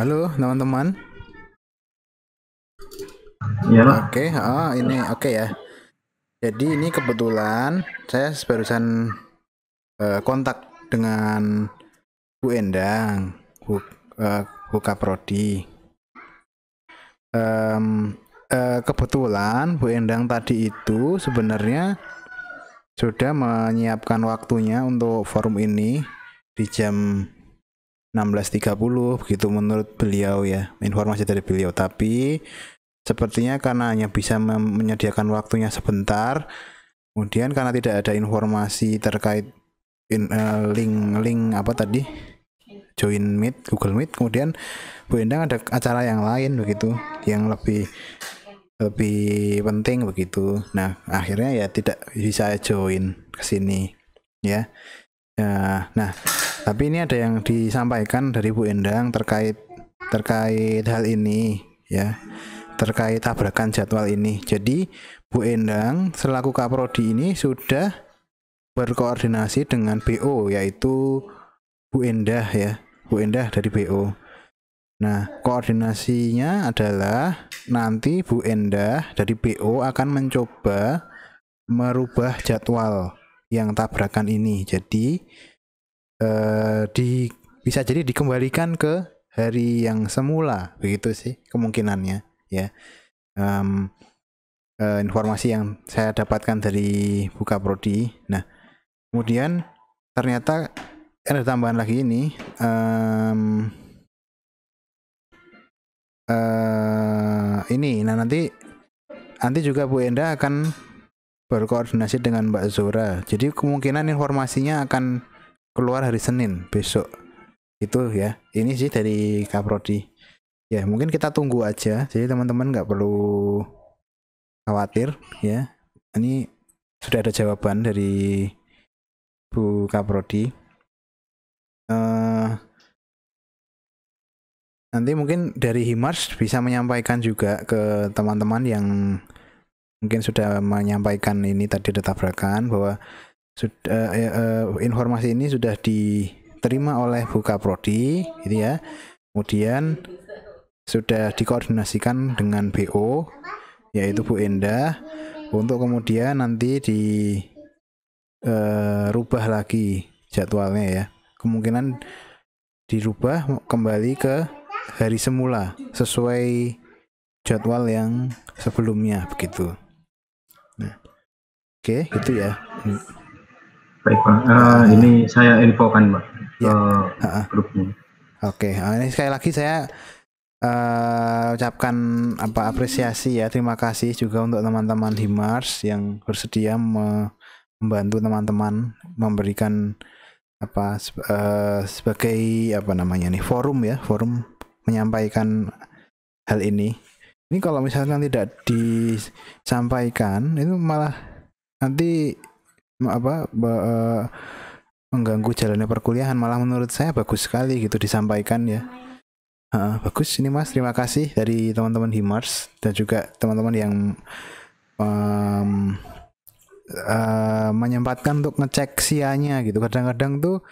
Halo, teman-teman. Ya. Oke, okay, oh, ini oke okay ya. Jadi ini kebetulan saya barusan uh, kontak dengan Bu Endang, Bu uh, eh, Buka Um, uh, eh, kebetulan Bu Endang tadi itu sebenarnya sudah menyiapkan waktunya untuk forum ini di jam 16.30 begitu menurut beliau ya informasi dari beliau tapi sepertinya karena hanya bisa menyediakan waktunya sebentar kemudian karena tidak ada informasi terkait in, uh, link link apa tadi join meet Google Meet kemudian Bu Endang ada acara yang lain begitu yang lebih lebih penting begitu nah akhirnya ya tidak bisa join ke sini ya Ya, nah, tapi ini ada yang disampaikan dari Bu Endang terkait terkait hal ini ya. Terkait tabrakan jadwal ini. Jadi, Bu Endang selaku Kaprodi ini sudah berkoordinasi dengan BO yaitu Bu Endah ya. Bu Endah dari BO. Nah, koordinasinya adalah nanti Bu Endah dari BO akan mencoba merubah jadwal yang tabrakan ini. Jadi eh, di bisa jadi dikembalikan ke hari yang semula begitu sih kemungkinannya ya. Um, eh, informasi yang saya dapatkan dari buka prodi. Nah, kemudian ternyata ada tambahan lagi ini. Um, uh, ini nah nanti nanti juga Bu Enda akan berkoordinasi dengan Mbak Zora. Jadi kemungkinan informasinya akan keluar hari Senin besok. Itu ya. Ini sih dari Kaprodi. Ya, mungkin kita tunggu aja. Jadi teman-teman nggak perlu khawatir ya. Ini sudah ada jawaban dari Bu Kaprodi. Uh, eh, nanti mungkin dari Himars bisa menyampaikan juga ke teman-teman yang mungkin sudah menyampaikan ini tadi ada tabrakan bahwa sudah eh, uh, eh, uh, eh, informasi ini sudah diterima oleh Buka Prodi, gitu ya. Kemudian sudah dikoordinasikan dengan BO yaitu Bu Endah untuk kemudian nanti di uh, rubah lagi jadwalnya ya. Kemungkinan dirubah kembali ke hari semula sesuai jadwal yang sebelumnya begitu. Oke, okay, itu ya. Hmm. Baik, Pak. Uh, uh, ini saya infokan, Pak, ya. ke uh, grupnya. Oke, okay. uh, ini sekali lagi saya uh, ucapkan apa apresiasi ya. Terima kasih juga untuk teman-teman Himars yang bersedia membantu teman-teman memberikan apa uh, sebagai apa namanya nih forum ya, forum menyampaikan hal ini. Ini kalau misalkan tidak disampaikan itu malah nanti apa be, eh, mengganggu jalannya perkuliahan malah menurut saya bagus sekali gitu disampaikan ya uh, bagus ini mas terima kasih dari teman-teman Himars dan juga teman-teman yang um, uh, menyempatkan untuk ngecek sianya gitu kadang-kadang tuh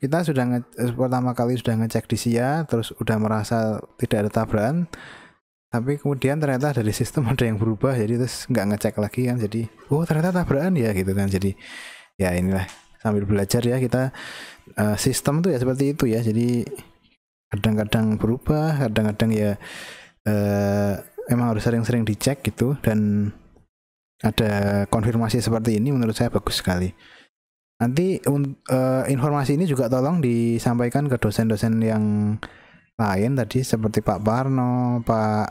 kita sudah nge pertama kali sudah ngecek di sia terus udah merasa tidak ada tabrakan tapi kemudian ternyata dari sistem ada yang berubah jadi terus nggak ngecek lagi kan jadi oh ternyata tabrakan ya gitu kan jadi ya inilah sambil belajar ya kita uh, sistem tuh ya seperti itu ya jadi kadang-kadang berubah kadang-kadang ya uh, emang harus sering-sering dicek gitu dan ada konfirmasi seperti ini menurut saya bagus sekali nanti uh, informasi ini juga tolong disampaikan ke dosen-dosen yang lain tadi seperti Pak Parno, Pak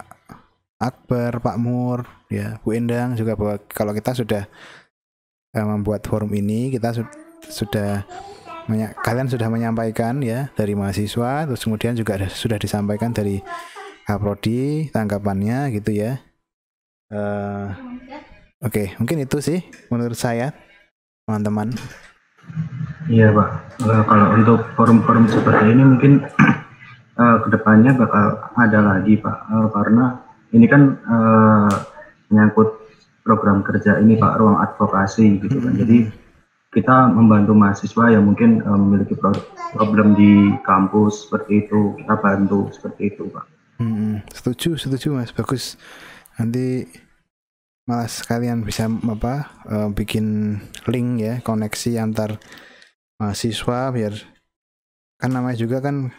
Akbar, Pak Mur, ya Bu Endang juga bahwa kalau kita sudah eh, membuat forum ini kita su sudah kalian sudah menyampaikan ya dari mahasiswa terus kemudian juga sudah disampaikan dari Kaprodi tanggapannya gitu ya. Uh, Oke, okay. mungkin itu sih menurut saya teman-teman. Iya pak, eh, kalau untuk forum-forum seperti ini mungkin uh, eh, kedepannya bakal ada lagi Pak uh, karena ini kan uh, menyangkut program kerja ini Pak ruang advokasi gitu kan hmm. jadi kita membantu mahasiswa yang mungkin uh, memiliki problem di kampus seperti itu kita bantu seperti itu Pak hmm, setuju setuju Mas bagus nanti malah sekalian bisa apa uh, bikin link ya koneksi antar mahasiswa biar kan namanya juga kan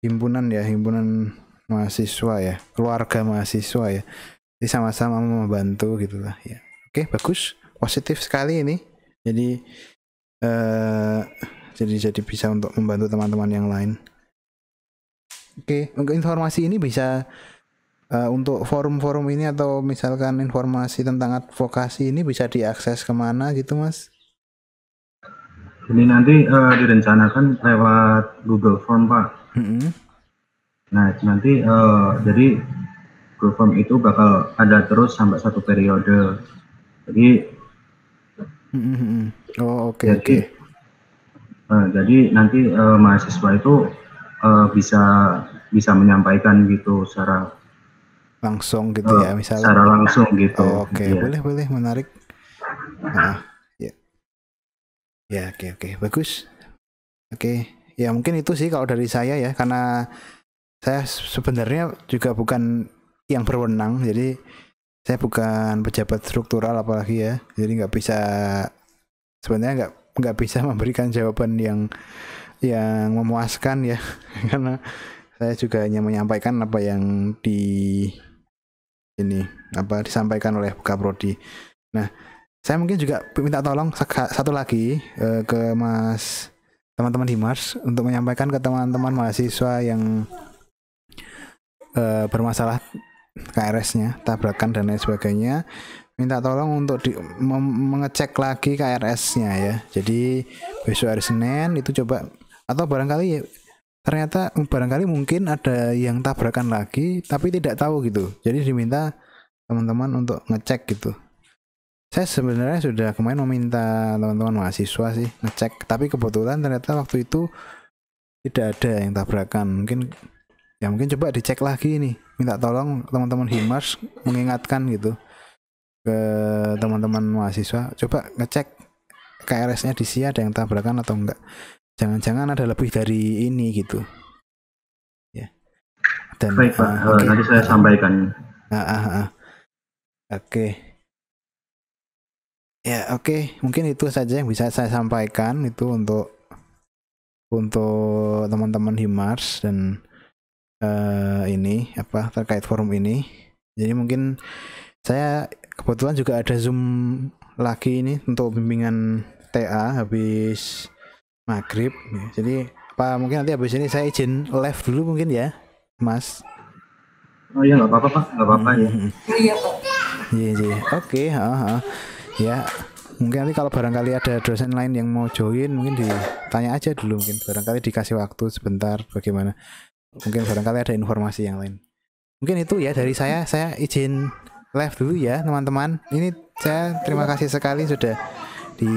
himpunan ya himpunan mahasiswa ya keluarga mahasiswa ya jadi sama-sama membantu gitu lah ya oke bagus positif sekali ini jadi uh, jadi jadi bisa untuk membantu teman-teman yang lain oke untuk informasi ini bisa uh, untuk forum-forum ini atau misalkan informasi tentang advokasi ini bisa diakses kemana gitu mas? Ini nanti uh, direncanakan lewat Google Form pak. Mm-hmm. Nah nanti uh, jadi Google Form itu bakal ada terus sampai satu periode. Jadi mm-hmm. oh oke okay, oke. Okay. Uh, eh, jadi nanti uh, mahasiswa itu uh, bisa bisa menyampaikan gitu secara langsung gitu uh, ya misalnya secara langsung gitu. Oh, oke okay. Iya. yeah. boleh boleh menarik. Nah, ya ya oke oke bagus. Oke. Okay ya mungkin itu sih kalau dari saya ya karena saya sebenarnya juga bukan yang berwenang jadi saya bukan pejabat struktural apalagi ya jadi nggak bisa sebenarnya nggak nggak bisa memberikan jawaban yang yang memuaskan ya karena saya juga hanya menyampaikan apa yang di ini apa disampaikan oleh Buka Prodi. Nah, saya mungkin juga minta tolong satu lagi eh, ke Mas teman-teman di Mars untuk menyampaikan ke teman-teman mahasiswa yang uh, bermasalah KRS-nya, tabrakan dan lain sebagainya. Minta tolong untuk di, mengecek lagi KRS-nya ya. Jadi besok hari Senin itu coba atau barangkali ya, ternyata barangkali mungkin ada yang tabrakan lagi tapi tidak tahu gitu. Jadi diminta teman-teman untuk ngecek gitu saya sebenarnya sudah kemarin meminta teman-teman mahasiswa sih ngecek tapi kebetulan ternyata waktu itu tidak ada yang tabrakan mungkin ya mungkin coba dicek lagi nih minta tolong teman-teman Himars mengingatkan gitu ke teman-teman mahasiswa coba ngecek KRS nya di sini ada yang tabrakan atau enggak jangan-jangan ada lebih dari ini gitu ya dan baik pak eh, okay. nanti saya sampaikan uh, uh, uh. oke okay ya oke okay. mungkin itu saja yang bisa saya sampaikan itu untuk untuk teman-teman Himars dan uh, ini apa terkait forum ini jadi mungkin saya kebetulan juga ada zoom lagi ini untuk bimbingan TA habis maghrib jadi apa mungkin nanti habis ini saya izin live dulu mungkin ya Mas oh iya nggak apa-apa pak nggak apa-apa ya mm-hmm. oh iya, iya iya oke heeh ya mungkin nanti kalau barangkali ada dosen lain yang mau join mungkin ditanya aja dulu mungkin barangkali dikasih waktu sebentar bagaimana mungkin barangkali ada informasi yang lain mungkin itu ya dari saya saya izin live dulu ya teman-teman ini saya terima kasih sekali sudah di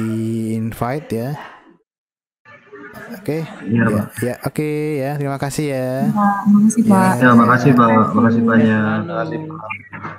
invite ya Oke, okay. Iya, ya, ya, ya oke okay, ya, terima kasih ya. Terima kasih Pak. Ya, terima kasih Pak, terima kasih banyak.